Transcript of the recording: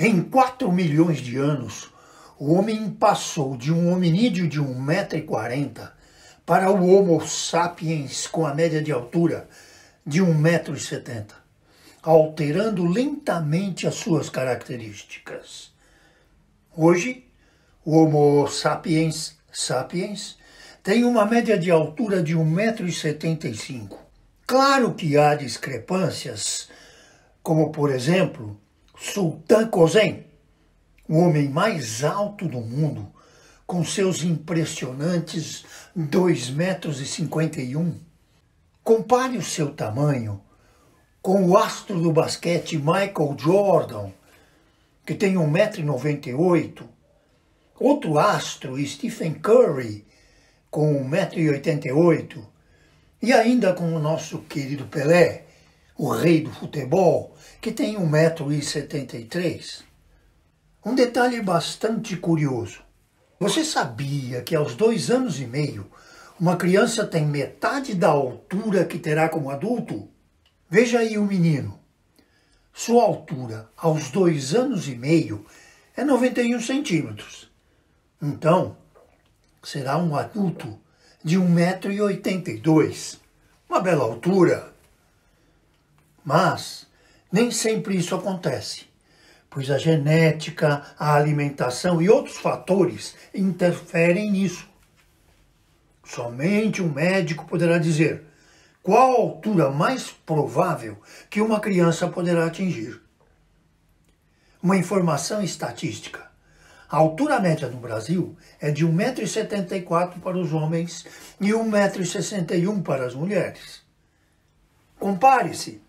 Em 4 milhões de anos, o homem passou de um hominídeo de 1,40m para o Homo sapiens com a média de altura de 1,70m, alterando lentamente as suas características. Hoje, o Homo sapiens sapiens tem uma média de altura de 1,75m. Claro que há discrepâncias, como por exemplo, Sultan Kozen, o homem mais alto do mundo, com seus impressionantes 2,51 metros, e compare o seu tamanho com o astro do basquete Michael Jordan, que tem 1,98m, outro astro, Stephen Curry, com 1,88m, e ainda com o nosso querido Pelé, o rei do futebol, que tem 1,73m. Um detalhe bastante curioso. Você sabia que aos dois anos e meio, uma criança tem metade da altura que terá como adulto? Veja aí o menino. Sua altura aos dois anos e meio é 91 centímetros. Então, será um adulto de 1,82m. Uma bela altura. Mas nem sempre isso acontece, pois a genética, a alimentação e outros fatores interferem nisso. Somente um médico poderá dizer qual a altura mais provável que uma criança poderá atingir. Uma informação estatística. A altura média no Brasil é de 1,74m para os homens e 1,61m para as mulheres. Compare-se